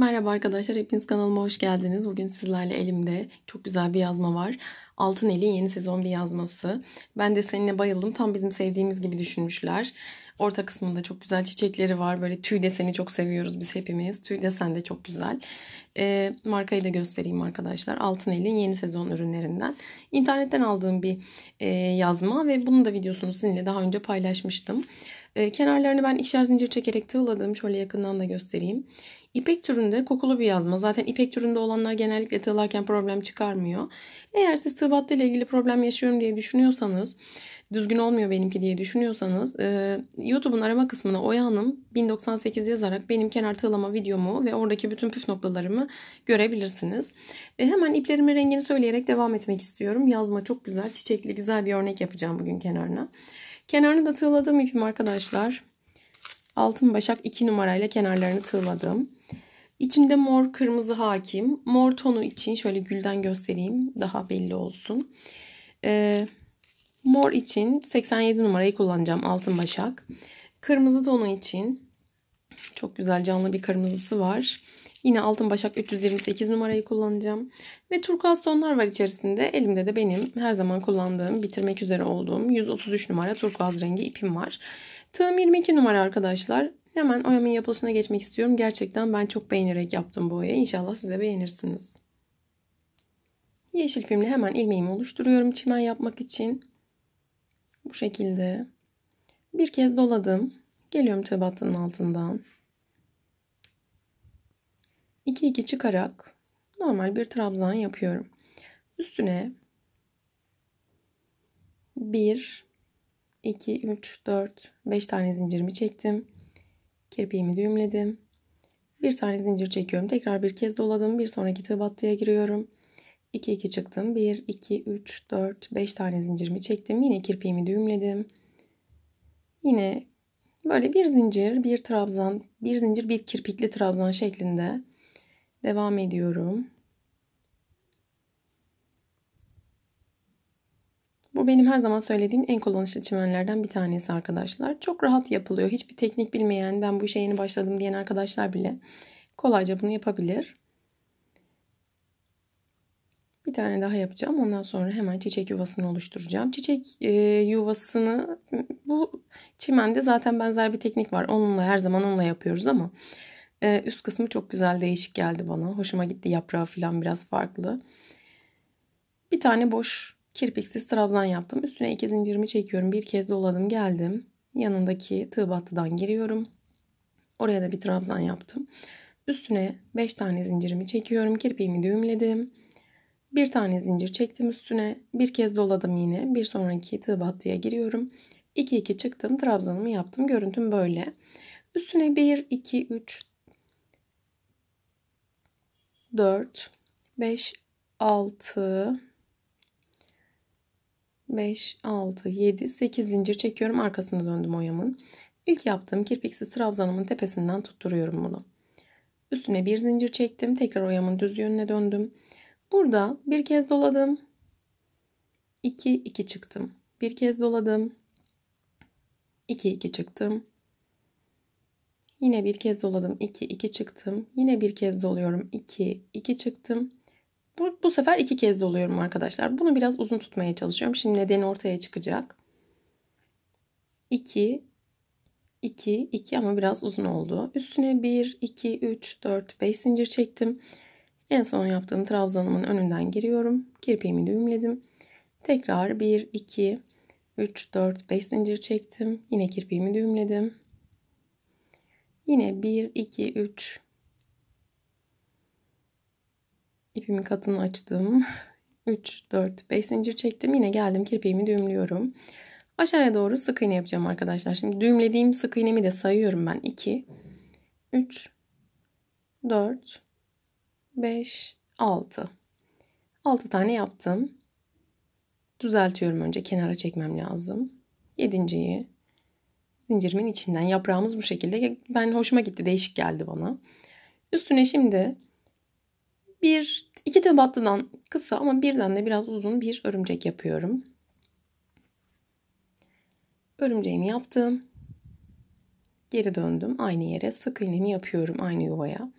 Merhaba arkadaşlar, hepiniz kanalıma hoş geldiniz. Bugün sizlerle elimde çok güzel bir yazma var. Altın Eli yeni sezon bir yazması. Ben de seninle bayıldım. Tam bizim sevdiğimiz gibi düşünmüşler. Orta kısmında çok güzel çiçekleri var. Böyle tüy deseni çok seviyoruz biz hepimiz. Tüy desen de çok güzel. E, markayı da göstereyim arkadaşlar. Altın Elin yeni sezon ürünlerinden. İnternetten aldığım bir e, yazma ve bunu da videosunu sizinle daha önce paylaşmıştım. E, kenarlarını ben ikişer zincir çekerek tığladım. Şöyle yakından da göstereyim. İpek türünde kokulu bir yazma. Zaten ipek türünde olanlar genellikle tığlarken problem çıkarmıyor. Eğer siz tığ battı ile ilgili problem yaşıyorum diye düşünüyorsanız düzgün olmuyor benimki diye düşünüyorsanız e, YouTube'un arama kısmına Oya Hanım 1098 yazarak benim kenar tığlama videomu ve oradaki bütün püf noktalarımı görebilirsiniz. E, hemen iplerimin rengini söyleyerek devam etmek istiyorum. Yazma çok güzel. Çiçekli güzel bir örnek yapacağım bugün kenarına. Kenarını da tığladığım ipim arkadaşlar. Altın başak 2 numarayla kenarlarını tığladım. İçinde mor kırmızı hakim. Mor tonu için şöyle gülden göstereyim. Daha belli olsun. Ee, Mor için 87 numarayı kullanacağım. Altın başak. Kırmızı tonu için çok güzel canlı bir kırmızısı var. Yine altın başak 328 numarayı kullanacağım. Ve turkuaz tonlar var içerisinde. Elimde de benim her zaman kullandığım, bitirmek üzere olduğum 133 numara turkuaz rengi ipim var. Tığım 22 numara arkadaşlar. Hemen oyamın yapılışına geçmek istiyorum. Gerçekten ben çok beğenerek yaptım bu oyayı. İnşallah size beğenirsiniz. Yeşil pimle hemen ilmeğimi oluşturuyorum çimen yapmak için. Bu şekilde bir kez doladım. Geliyorum tığ altından. 2 2 çıkarak normal bir trabzan yapıyorum. Üstüne 1 2 3 4 5 tane zincirimi çektim. Kirpiğimi düğümledim. Bir tane zincir çekiyorum. Tekrar bir kez doladım. Bir sonraki tığ battıya giriyorum. 2 2 çıktım. 1 2 3 4 5 tane zincirimi çektim. Yine kirpiğimi düğümledim. Yine böyle bir zincir, bir trabzan, bir zincir, bir kirpikli trabzan şeklinde devam ediyorum. Bu benim her zaman söylediğim en kullanışlı çimenlerden bir tanesi arkadaşlar. Çok rahat yapılıyor. Hiçbir teknik bilmeyen, ben bu işe yeni başladım diyen arkadaşlar bile kolayca bunu yapabilir. Bir tane daha yapacağım. Ondan sonra hemen çiçek yuvasını oluşturacağım. Çiçek e, yuvasını bu çimende zaten benzer bir teknik var. Onunla her zaman onunla yapıyoruz ama e, üst kısmı çok güzel değişik geldi bana. Hoşuma gitti yaprağı falan biraz farklı. Bir tane boş kirpiksiz trabzan yaptım. Üstüne iki zincirimi çekiyorum. Bir kez doladım geldim. Yanındaki tığ battıdan giriyorum. Oraya da bir trabzan yaptım. Üstüne 5 tane zincirimi çekiyorum. Kirpiğimi düğümledim. Bir tane zincir çektim üstüne. Bir kez doladım yine. Bir sonraki tığ battıya giriyorum. 2 2 çıktım. Trabzanımı yaptım. Görüntüm böyle. Üstüne 1 2 3 4 5 6 5 6 7 8 zincir çekiyorum. Arkasına döndüm oyamın. İlk yaptığım kirpiksiz trabzanımın tepesinden tutturuyorum bunu. Üstüne bir zincir çektim. Tekrar oyamın düz yönüne döndüm. Burada bir kez doladım. 2 2 çıktım. Bir kez doladım. 2 2 çıktım. Yine bir kez doladım. 2 2 çıktım. Yine bir kez doluyorum. 2 2 çıktım. Bu, bu sefer iki kez doluyorum arkadaşlar. Bunu biraz uzun tutmaya çalışıyorum. Şimdi nedeni ortaya çıkacak. 2 2 2 ama biraz uzun oldu. Üstüne 1 2 3 4 5 zincir çektim. En son yaptığım trabzanımın önünden giriyorum. Kirpiğimi düğümledim. Tekrar 1, 2, 3, 4, 5 zincir çektim. Yine kirpiğimi düğümledim. Yine 1, 2, 3. ipimi katını açtım. 3, 4, 5 zincir çektim. Yine geldim kirpiğimi düğümlüyorum. Aşağıya doğru sık iğne yapacağım arkadaşlar. Şimdi düğümlediğim sık iğnemi de sayıyorum ben. 2, 3, 4, 5, 6. 6 tane yaptım. Düzeltiyorum önce kenara çekmem lazım. Yedinciyi zincirimin içinden yaprağımız bu şekilde. Ben hoşuma gitti değişik geldi bana. Üstüne şimdi bir iki tebattıdan kısa ama birden de biraz uzun bir örümcek yapıyorum. Örümceğimi yaptım. Geri döndüm aynı yere sık iğnemi yapıyorum aynı yuvaya.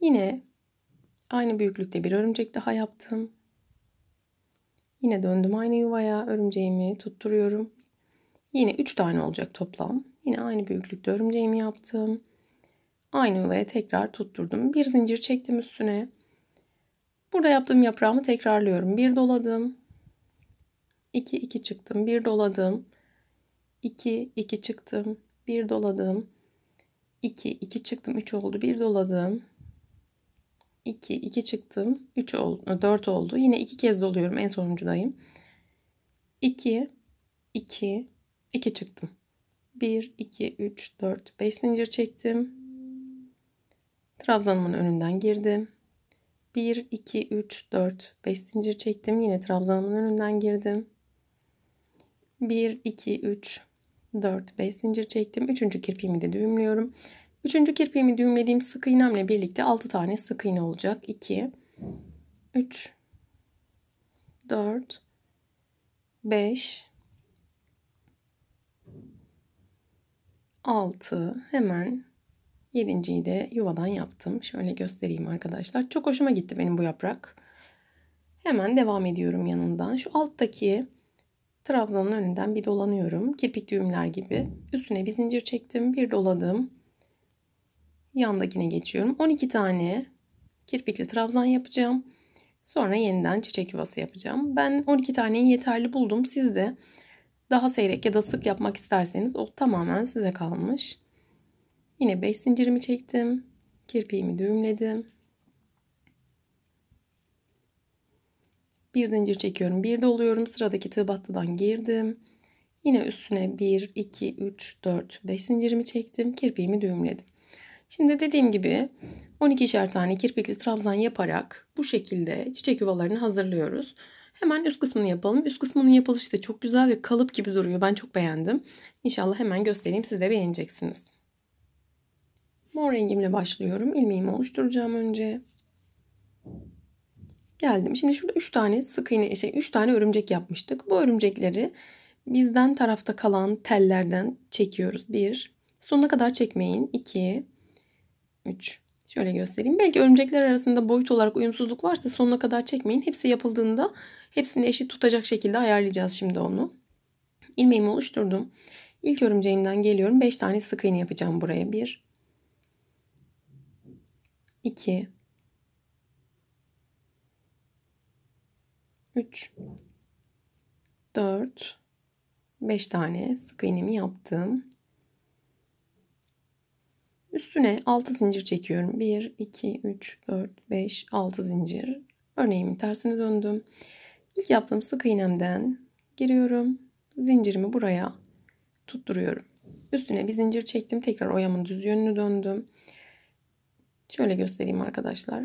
Yine Aynı büyüklükte bir örümcek daha yaptım. Yine döndüm aynı yuvaya örümceğimi tutturuyorum. Yine 3 tane olacak toplam. Yine aynı büyüklükte örümceğimi yaptım. Aynı yuvaya tekrar tutturdum. Bir zincir çektim üstüne. Burada yaptığım yaprağımı tekrarlıyorum. Bir doladım. 2 2 çıktım. Bir doladım. 2 2 çıktım. Bir doladım. 2 2 çıktım. 3 oldu. Bir doladım. 2, 2 çıktım. 3 oldu, 4 oldu. Yine 2 kez doluyorum. En sonuncudayım. 2, 2, 2 çıktım. 1, 2, 3, 4, 5 zincir çektim. Trabzanımın önünden girdim. 1, 2, 3, 4, 5 zincir çektim. Yine trabzanımın önünden girdim. 1, 2, 3, 4, 5 zincir çektim. Üçüncü kirpiğimi de düğümlüyorum. Üçüncü kirpiğimi düğümlediğim sık iğnemle birlikte 6 tane sık iğne olacak. 2, 3, 4, 5, 6 hemen yedinciyi de yuvadan yaptım. Şöyle göstereyim arkadaşlar. Çok hoşuma gitti benim bu yaprak. Hemen devam ediyorum yanından. Şu alttaki trabzanın önünden bir dolanıyorum. Kirpik düğümler gibi. Üstüne bir zincir çektim. Bir doladım. Yandakine geçiyorum. 12 tane kirpikli trabzan yapacağım. Sonra yeniden çiçek yuvası yapacağım. Ben 12 taneyi yeterli buldum. Siz de daha seyrek ya da sık yapmak isterseniz o tamamen size kalmış. Yine 5 zincirimi çektim. Kirpiğimi düğümledim. Bir zincir çekiyorum. Bir doluyorum. Sıradaki tığ battıdan girdim. Yine üstüne 1, 2, 3, 4, 5 zincirimi çektim. Kirpiğimi düğümledim. Şimdi dediğim gibi 12'şer tane kirpikli trabzan yaparak bu şekilde çiçek yuvalarını hazırlıyoruz. Hemen üst kısmını yapalım. Üst kısmının yapılışı da çok güzel ve kalıp gibi duruyor. Ben çok beğendim. İnşallah hemen göstereyim. Siz de beğeneceksiniz. Mor rengimle başlıyorum. İlmeğimi oluşturacağım önce. Geldim. Şimdi şurada 3 tane sık iğne, şey 3 tane örümcek yapmıştık. Bu örümcekleri bizden tarafta kalan tellerden çekiyoruz. 1. Sonuna kadar çekmeyin. 2. 3. Şöyle göstereyim. Belki örümcekler arasında boyut olarak uyumsuzluk varsa sonuna kadar çekmeyin. Hepsi yapıldığında hepsini eşit tutacak şekilde ayarlayacağız şimdi onu. İlmeğimi oluşturdum. İlk örümceğimden geliyorum. 5 tane sık iğne yapacağım buraya. 1 2 3 4 5 tane sık iğnemi yaptım. Üstüne 6 zincir çekiyorum. 1, 2, 3, 4, 5, 6 zincir. Örneğimin tersine döndüm. İlk yaptığım sık iğnemden giriyorum. Zincirimi buraya tutturuyorum. Üstüne bir zincir çektim. Tekrar oyamın düz yönünü döndüm. Şöyle göstereyim arkadaşlar.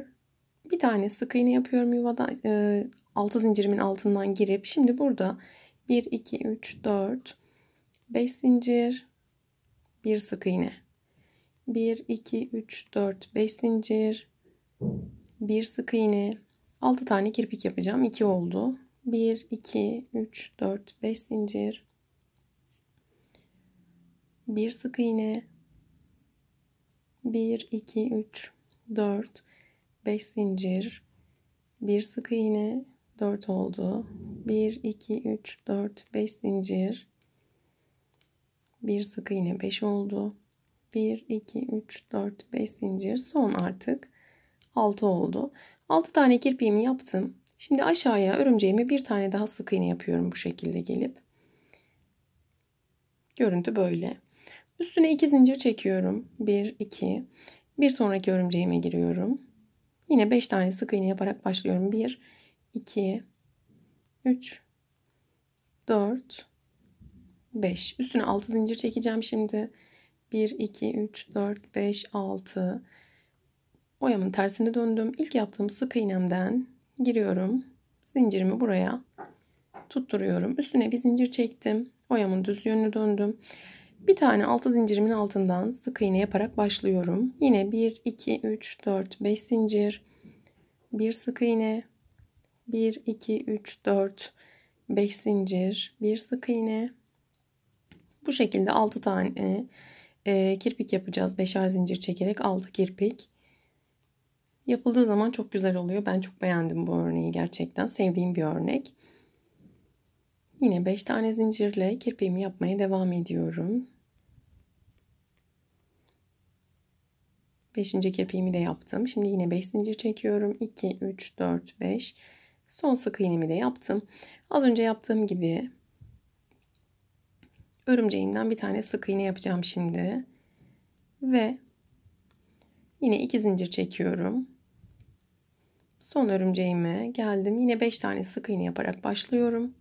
Bir tane sık iğne yapıyorum yuvada. E, ee, 6 zincirimin altından girip şimdi burada 1, 2, 3, 4, 5 zincir, bir sık iğne. 1, 2, 3, 4, 5 zincir. bir sık iğne. 6 tane kirpik yapacağım. 2 oldu. 1, 2, 3, 4, 5 zincir. bir sık iğne. 1, 2, 3, 4, 5 zincir. bir sık iğne. 4 oldu. 1, 2, 3, 4, 5 zincir. bir sık iğne 5 oldu. 1, 2, 3, 4, 5 zincir. Son artık 6 oldu. 6 tane kirpiğimi yaptım. Şimdi aşağıya örümceğimi bir tane daha sık iğne yapıyorum bu şekilde gelip. Görüntü böyle. Üstüne 2 zincir çekiyorum. 1, 2. Bir sonraki örümceğime giriyorum. Yine 5 tane sık iğne yaparak başlıyorum. 1, 2, 3, 4, 5. Üstüne 6 zincir çekeceğim şimdi. 1, 2, 3, 4, 5, 6. Oyamın tersine döndüm. İlk yaptığım sık iğnemden giriyorum. Zincirimi buraya tutturuyorum. Üstüne bir zincir çektim. Oyamın düz yönünü döndüm. Bir tane altı zincirimin altından sık iğne yaparak başlıyorum. Yine 1, 2, 3, 4, 5 zincir. bir sık iğne. 1, 2, 3, 4, 5 zincir. bir sık iğne. Bu şekilde 6 tane e, kirpik yapacağız. Beşer zincir çekerek 6 kirpik. Yapıldığı zaman çok güzel oluyor. Ben çok beğendim bu örneği gerçekten. Sevdiğim bir örnek. Yine beş tane zincirle kirpiğimi yapmaya devam ediyorum. Beşinci kirpiğimi de yaptım. Şimdi yine beş zincir çekiyorum. 2, 3, 4, 5. Son sık iğnemi de yaptım. Az önce yaptığım gibi örümceğimden bir tane sık iğne yapacağım şimdi. Ve yine iki zincir çekiyorum. Son örümceğime geldim. Yine 5 tane sık iğne yaparak başlıyorum.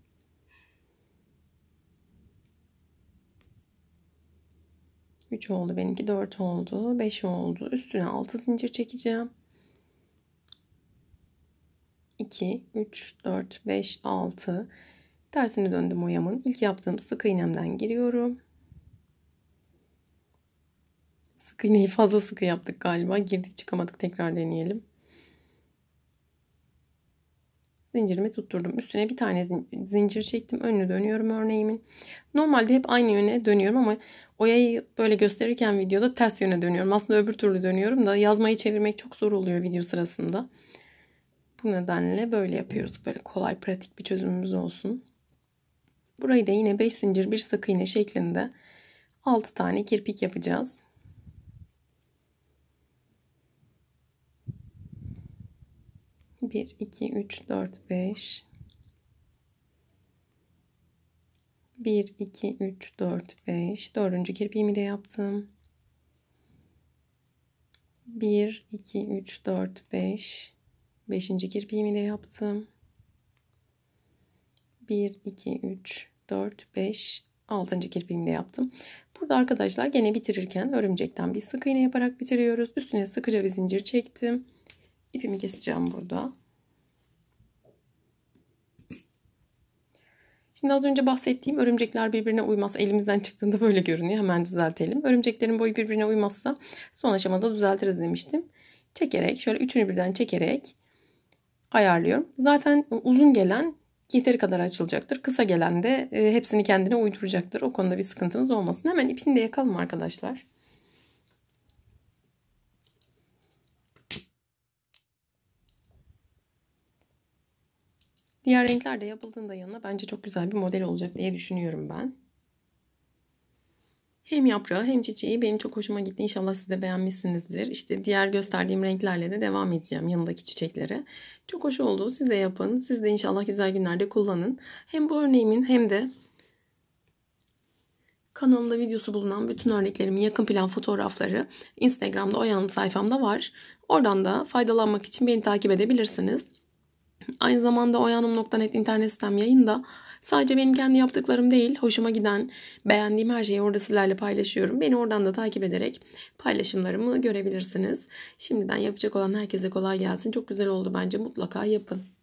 Üç oldu benimki dört oldu beş oldu üstüne altı zincir çekeceğim İki, üç, dört, beş, altı. Tersini döndüm oyamın. İlk yaptığım sık iğnemden giriyorum. Sık iğneyi fazla sıkı yaptık galiba. Girdik çıkamadık tekrar deneyelim. Zincirimi tutturdum. Üstüne bir tane zincir çektim. Önünü dönüyorum örneğimin. Normalde hep aynı yöne dönüyorum ama oyayı böyle gösterirken videoda ters yöne dönüyorum. Aslında öbür türlü dönüyorum da yazmayı çevirmek çok zor oluyor video sırasında. Bu nedenle böyle yapıyoruz. Böyle kolay pratik bir çözümümüz olsun. Burayı da yine 5 zincir bir sık iğne şeklinde 6 tane kirpik yapacağız. Bir, iki, üç, dört, beş. Bir, iki, üç, dört, beş. Dördüncü kirpiğimi de yaptım. Bir, iki, üç, dört, beş. Beşinci kirpiğimi de yaptım. 1, 2, 3, 4, 5, 6. kirpiğimde yaptım. Burada arkadaşlar gene bitirirken örümcekten bir sık iğne yaparak bitiriyoruz. Üstüne sıkıca bir zincir çektim. İpimi keseceğim burada. Şimdi az önce bahsettiğim örümcekler birbirine uymaz. Elimizden çıktığında böyle görünüyor. Hemen düzeltelim. Örümceklerin boyu birbirine uymazsa son aşamada düzeltiriz demiştim. Çekerek şöyle üçünü birden çekerek ayarlıyorum. Zaten uzun gelen yeteri kadar açılacaktır. Kısa gelen de e, hepsini kendine uyduracaktır. O konuda bir sıkıntınız olmasın. Hemen ipini de yakalım arkadaşlar. Diğer renkler de yapıldığında yanına bence çok güzel bir model olacak diye düşünüyorum ben. Hem yaprağı hem çiçeği benim çok hoşuma gitti. İnşallah siz de beğenmişsinizdir. İşte diğer gösterdiğim renklerle de devam edeceğim yanındaki çiçekleri Çok hoş oldu. Siz de yapın. Siz de inşallah güzel günlerde kullanın. Hem bu örneğimin hem de Kanalımda videosu bulunan bütün örneklerimin yakın plan fotoğrafları Instagram'da Oyanım sayfamda var. Oradan da faydalanmak için beni takip edebilirsiniz. Aynı zamanda oyanım.net internet sitem yayında Sadece benim kendi yaptıklarım değil, hoşuma giden, beğendiğim her şeyi orada sizlerle paylaşıyorum. Beni oradan da takip ederek paylaşımlarımı görebilirsiniz. Şimdiden yapacak olan herkese kolay gelsin. Çok güzel oldu bence. Mutlaka yapın.